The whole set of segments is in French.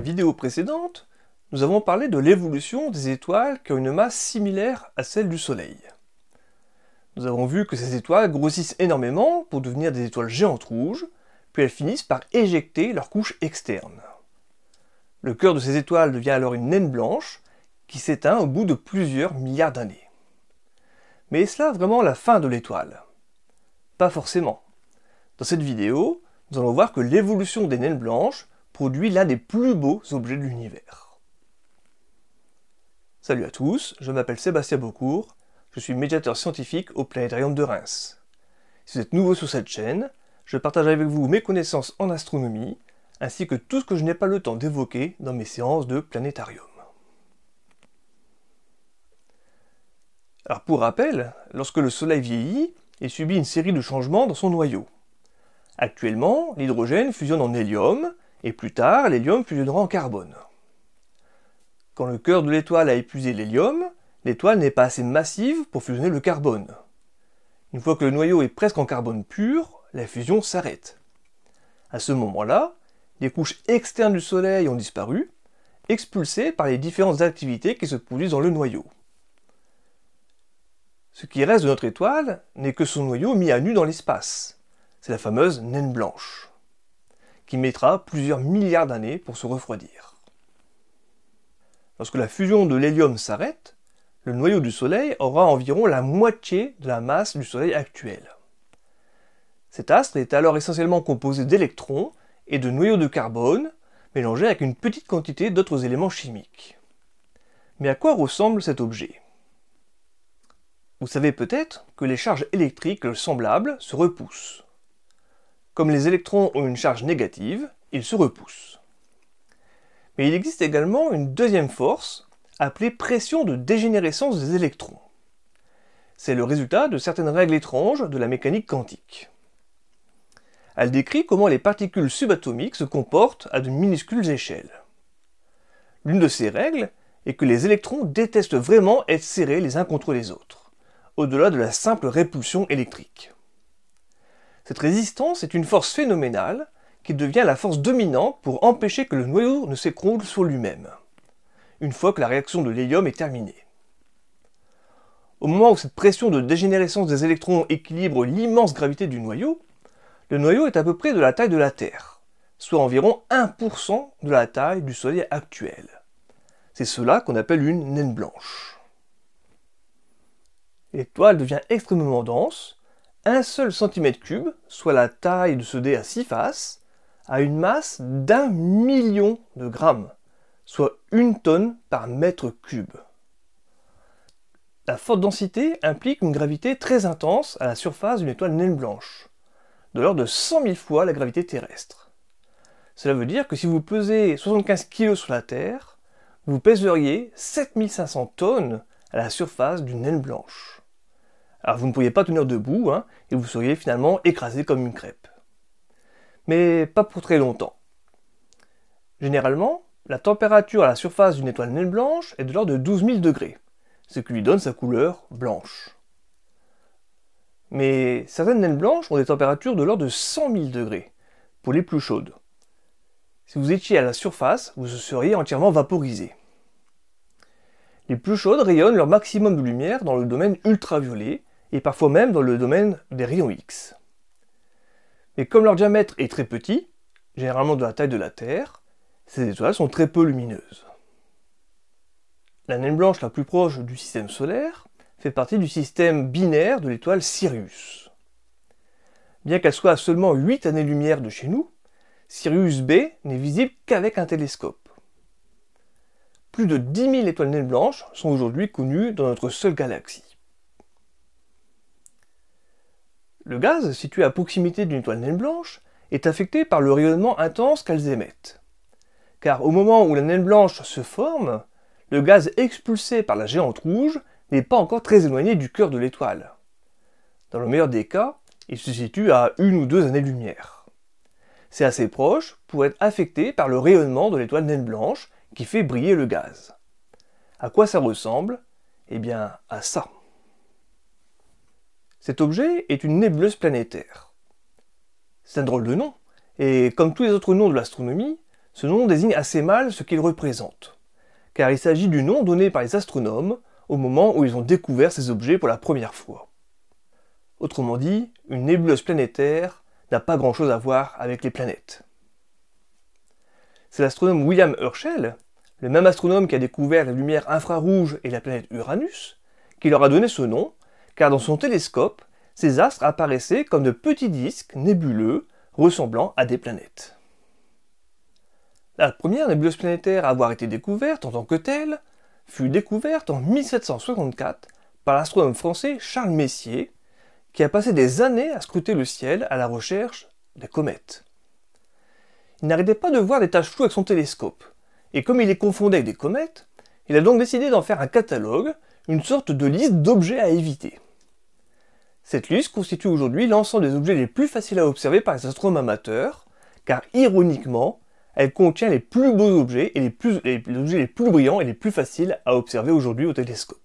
vidéo précédente, nous avons parlé de l'évolution des étoiles qui ont une masse similaire à celle du Soleil. Nous avons vu que ces étoiles grossissent énormément pour devenir des étoiles géantes rouges, puis elles finissent par éjecter leur couche externe. Le cœur de ces étoiles devient alors une naine blanche qui s'éteint au bout de plusieurs milliards d'années. Mais est-ce là vraiment la fin de l'étoile Pas forcément. Dans cette vidéo, nous allons voir que l'évolution des naines blanches produit l'un des plus beaux objets de l'univers. Salut à tous, je m'appelle Sébastien Beaucourt, je suis médiateur scientifique au Planétarium de Reims. Si vous êtes nouveau sur cette chaîne, je partage avec vous mes connaissances en astronomie, ainsi que tout ce que je n'ai pas le temps d'évoquer dans mes séances de planétarium. Alors pour rappel, lorsque le Soleil vieillit, il subit une série de changements dans son noyau. Actuellement, l'hydrogène fusionne en hélium, et plus tard l'hélium fusionnera en carbone. Quand le cœur de l'étoile a épuisé l'hélium, l'étoile n'est pas assez massive pour fusionner le carbone. Une fois que le noyau est presque en carbone pur, la fusion s'arrête. À ce moment-là, les couches externes du Soleil ont disparu, expulsées par les différentes activités qui se produisent dans le noyau. Ce qui reste de notre étoile n'est que son noyau mis à nu dans l'espace. C'est la fameuse naine blanche qui mettra plusieurs milliards d'années pour se refroidir. Lorsque la fusion de l'hélium s'arrête, le noyau du Soleil aura environ la moitié de la masse du Soleil actuel. Cet astre est alors essentiellement composé d'électrons et de noyaux de carbone, mélangés avec une petite quantité d'autres éléments chimiques. Mais à quoi ressemble cet objet Vous savez peut-être que les charges électriques semblables se repoussent. Comme les électrons ont une charge négative, ils se repoussent. Mais il existe également une deuxième force, appelée pression de dégénérescence des électrons. C'est le résultat de certaines règles étranges de la mécanique quantique. Elle décrit comment les particules subatomiques se comportent à de minuscules échelles. L'une de ces règles est que les électrons détestent vraiment être serrés les uns contre les autres, au-delà de la simple répulsion électrique. Cette résistance est une force phénoménale qui devient la force dominante pour empêcher que le noyau ne s'écroule sur lui-même, une fois que la réaction de l'hélium est terminée. Au moment où cette pression de dégénérescence des électrons équilibre l'immense gravité du noyau, le noyau est à peu près de la taille de la Terre, soit environ 1% de la taille du Soleil actuel. C'est cela qu'on appelle une naine blanche. L'étoile devient extrêmement dense un seul centimètre cube, soit la taille de ce dé à six faces, a une masse d'un million de grammes, soit une tonne par mètre cube. La forte densité implique une gravité très intense à la surface d'une étoile naine blanche, de l'ordre de 100 000 fois la gravité terrestre. Cela veut dire que si vous pesez 75 kg sur la Terre, vous pèseriez 7500 tonnes à la surface d'une naine blanche. Alors vous ne pourriez pas tenir debout, hein, et vous seriez finalement écrasé comme une crêpe. Mais pas pour très longtemps. Généralement, la température à la surface d'une étoile naine blanche est de l'ordre de 12 000 degrés, ce qui lui donne sa couleur blanche. Mais certaines naines blanches ont des températures de l'ordre de 100 000 degrés, pour les plus chaudes. Si vous étiez à la surface, vous seriez entièrement vaporisé. Les plus chaudes rayonnent leur maximum de lumière dans le domaine ultraviolet, et parfois même dans le domaine des rayons X. Mais comme leur diamètre est très petit, généralement de la taille de la Terre, ces étoiles sont très peu lumineuses. La naine blanche la plus proche du système solaire fait partie du système binaire de l'étoile Sirius. Bien qu'elle soit à seulement 8 années-lumière de chez nous, Sirius B n'est visible qu'avec un télescope. Plus de 10 000 étoiles naines blanches sont aujourd'hui connues dans notre seule galaxie. Le gaz, situé à proximité d'une étoile naine blanche, est affecté par le rayonnement intense qu'elles émettent. Car au moment où la naine blanche se forme, le gaz expulsé par la géante rouge n'est pas encore très éloigné du cœur de l'étoile. Dans le meilleur des cas, il se situe à une ou deux années-lumière. C'est assez proche pour être affecté par le rayonnement de l'étoile naine blanche qui fait briller le gaz. À quoi ça ressemble Eh bien, à ça. Cet objet est une nébuleuse planétaire. C'est un drôle de nom, et comme tous les autres noms de l'astronomie, ce nom désigne assez mal ce qu'il représente, car il s'agit du nom donné par les astronomes au moment où ils ont découvert ces objets pour la première fois. Autrement dit, une nébuleuse planétaire n'a pas grand-chose à voir avec les planètes. C'est l'astronome William Herschel, le même astronome qui a découvert la lumière infrarouge et la planète Uranus, qui leur a donné ce nom car dans son télescope, ces astres apparaissaient comme de petits disques nébuleux ressemblant à des planètes. La première nébuleuse planétaire à avoir été découverte en tant que telle fut découverte en 1764 par l'astronome français Charles Messier, qui a passé des années à scruter le ciel à la recherche des comètes. Il n'arrêtait pas de voir des taches floues avec son télescope, et comme il les confondait avec des comètes, il a donc décidé d'en faire un catalogue une sorte de liste d'objets à éviter. Cette liste constitue aujourd'hui l'ensemble des objets les plus faciles à observer par les astronomes amateurs, car ironiquement, elle contient les plus beaux objets et les, plus, objets les plus brillants et les plus faciles à observer aujourd'hui au télescope.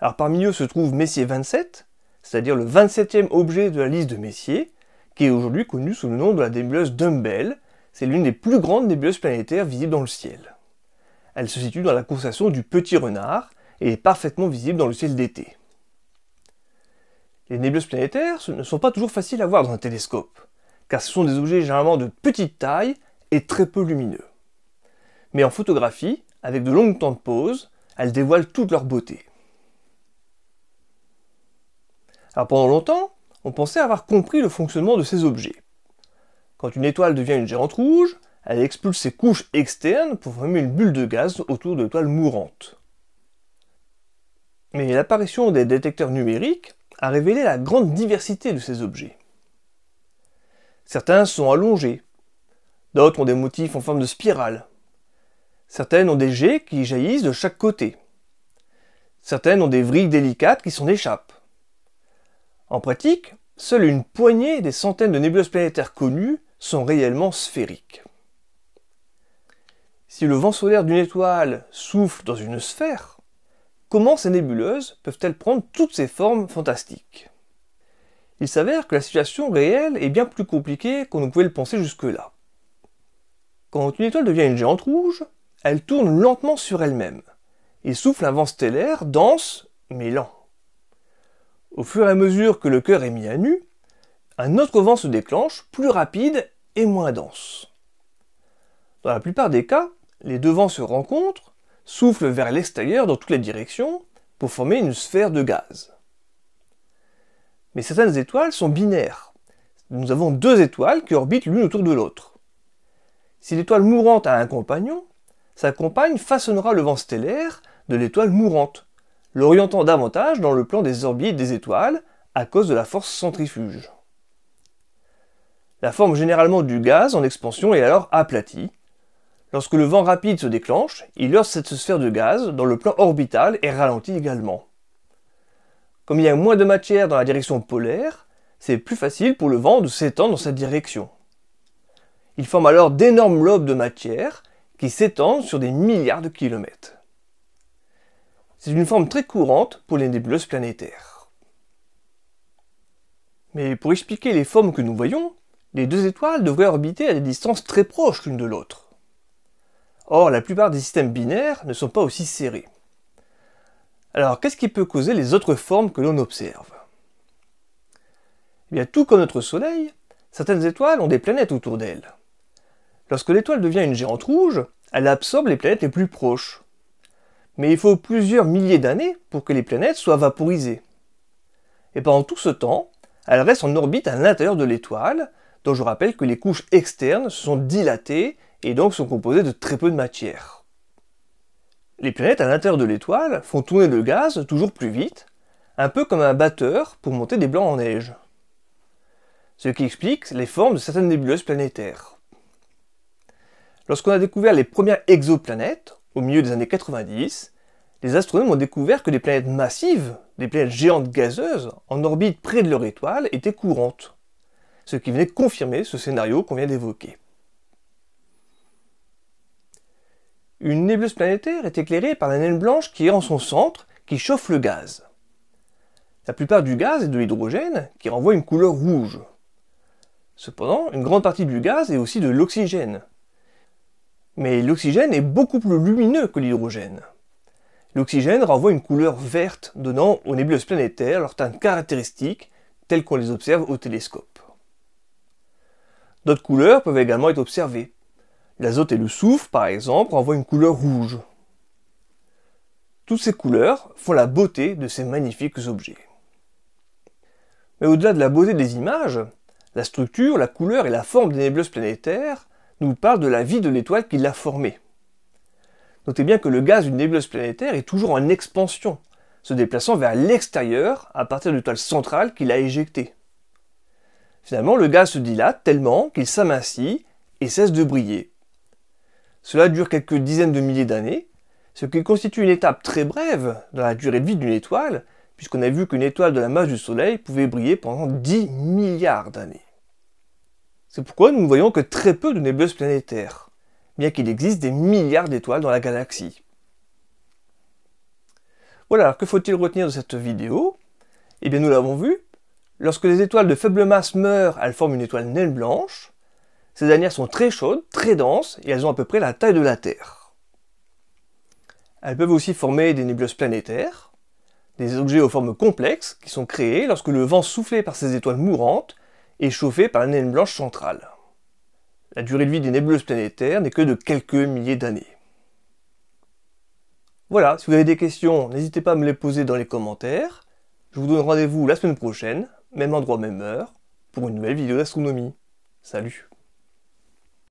Alors parmi eux se trouve Messier 27, c'est-à-dire le 27e objet de la liste de Messier, qui est aujourd'hui connu sous le nom de la nébuleuse Dumbbell. C'est l'une des plus grandes nébuleuses planétaires visibles dans le ciel. Elle se situe dans la constellation du Petit Renard et est parfaitement visible dans le ciel d'été. Les nébuleuses planétaires ne sont pas toujours faciles à voir dans un télescope, car ce sont des objets généralement de petite taille et très peu lumineux. Mais en photographie, avec de longues temps de pause, elles dévoilent toute leur beauté. pendant longtemps, on pensait avoir compris le fonctionnement de ces objets. Quand une étoile devient une géante rouge, elle expulse ses couches externes pour former une bulle de gaz autour de toiles mourantes. Mais l'apparition des détecteurs numériques a révélé la grande diversité de ces objets. Certains sont allongés, d'autres ont des motifs en forme de spirale, certaines ont des jets qui jaillissent de chaque côté, certaines ont des vrilles délicates qui s'en échappent. En pratique, seule une poignée des centaines de nébuleuses planétaires connues sont réellement sphériques. Si le vent solaire d'une étoile souffle dans une sphère, comment ces nébuleuses peuvent-elles prendre toutes ces formes fantastiques Il s'avère que la situation réelle est bien plus compliquée qu'on ne pouvait le penser jusque-là. Quand une étoile devient une géante rouge, elle tourne lentement sur elle-même. et souffle un vent stellaire dense mais lent. Au fur et à mesure que le cœur est mis à nu, un autre vent se déclenche, plus rapide et moins dense. Dans la plupart des cas, les deux vents se rencontrent, soufflent vers l'extérieur dans toutes les directions pour former une sphère de gaz. Mais certaines étoiles sont binaires. Nous avons deux étoiles qui orbitent l'une autour de l'autre. Si l'étoile mourante a un compagnon, sa compagne façonnera le vent stellaire de l'étoile mourante, l'orientant davantage dans le plan des orbites des étoiles à cause de la force centrifuge. La forme généralement du gaz en expansion est alors aplatie, Lorsque le vent rapide se déclenche, il heurte cette sphère de gaz dans le plan orbital et ralentit également. Comme il y a moins de matière dans la direction polaire, c'est plus facile pour le vent de s'étendre dans cette direction. Il forme alors d'énormes lobes de matière qui s'étendent sur des milliards de kilomètres. C'est une forme très courante pour les nébuleuses planétaires. Mais pour expliquer les formes que nous voyons, les deux étoiles devraient orbiter à des distances très proches l'une de l'autre. Or, la plupart des systèmes binaires ne sont pas aussi serrés. Alors, qu'est-ce qui peut causer les autres formes que l'on observe Eh bien, tout comme notre Soleil, certaines étoiles ont des planètes autour d'elles. Lorsque l'étoile devient une géante rouge, elle absorbe les planètes les plus proches. Mais il faut plusieurs milliers d'années pour que les planètes soient vaporisées. Et pendant tout ce temps, elle reste en orbite à l'intérieur de l'étoile, dont je rappelle que les couches externes se sont dilatées et donc sont composés de très peu de matière. Les planètes à l'intérieur de l'étoile font tourner le gaz toujours plus vite, un peu comme un batteur pour monter des blancs en neige. Ce qui explique les formes de certaines nébuleuses planétaires. Lorsqu'on a découvert les premières exoplanètes, au milieu des années 90, les astronomes ont découvert que des planètes massives, des planètes géantes gazeuses, en orbite près de leur étoile, étaient courantes, ce qui venait confirmer ce scénario qu'on vient d'évoquer. Une nébuleuse planétaire est éclairée par la naine blanche qui est en son centre, qui chauffe le gaz. La plupart du gaz est de l'hydrogène, qui renvoie une couleur rouge. Cependant, une grande partie du gaz est aussi de l'oxygène. Mais l'oxygène est beaucoup plus lumineux que l'hydrogène. L'oxygène renvoie une couleur verte, donnant aux nébuleuses planétaires leurs teinte caractéristiques, telles qu'on les observe au télescope. D'autres couleurs peuvent également être observées, L'azote et le soufre, par exemple, envoient une couleur rouge. Toutes ces couleurs font la beauté de ces magnifiques objets. Mais au-delà de la beauté des images, la structure, la couleur et la forme des nébuleuses planétaires nous parlent de la vie de l'étoile qui l'a formée. Notez bien que le gaz d'une nébuleuse planétaire est toujours en expansion, se déplaçant vers l'extérieur à partir de l'étoile centrale qu'il a éjectée. Finalement, le gaz se dilate tellement qu'il s'amincit et cesse de briller, cela dure quelques dizaines de milliers d'années, ce qui constitue une étape très brève dans la durée de vie d'une étoile, puisqu'on a vu qu'une étoile de la masse du Soleil pouvait briller pendant 10 milliards d'années. C'est pourquoi nous ne voyons que très peu de nébuleuses planétaires, bien qu'il existe des milliards d'étoiles dans la galaxie. Voilà, alors que faut-il retenir de cette vidéo Eh bien nous l'avons vu, lorsque les étoiles de faible masse meurent, elles forment une étoile naine blanche, ces dernières sont très chaudes, très denses, et elles ont à peu près la taille de la Terre. Elles peuvent aussi former des nébuleuses planétaires, des objets aux formes complexes qui sont créés lorsque le vent soufflé par ces étoiles mourantes est chauffé par la naine blanche centrale. La durée de vie des nébuleuses planétaires n'est que de quelques milliers d'années. Voilà, si vous avez des questions, n'hésitez pas à me les poser dans les commentaires. Je vous donne rendez-vous la semaine prochaine, même endroit, même heure, pour une nouvelle vidéo d'astronomie. Salut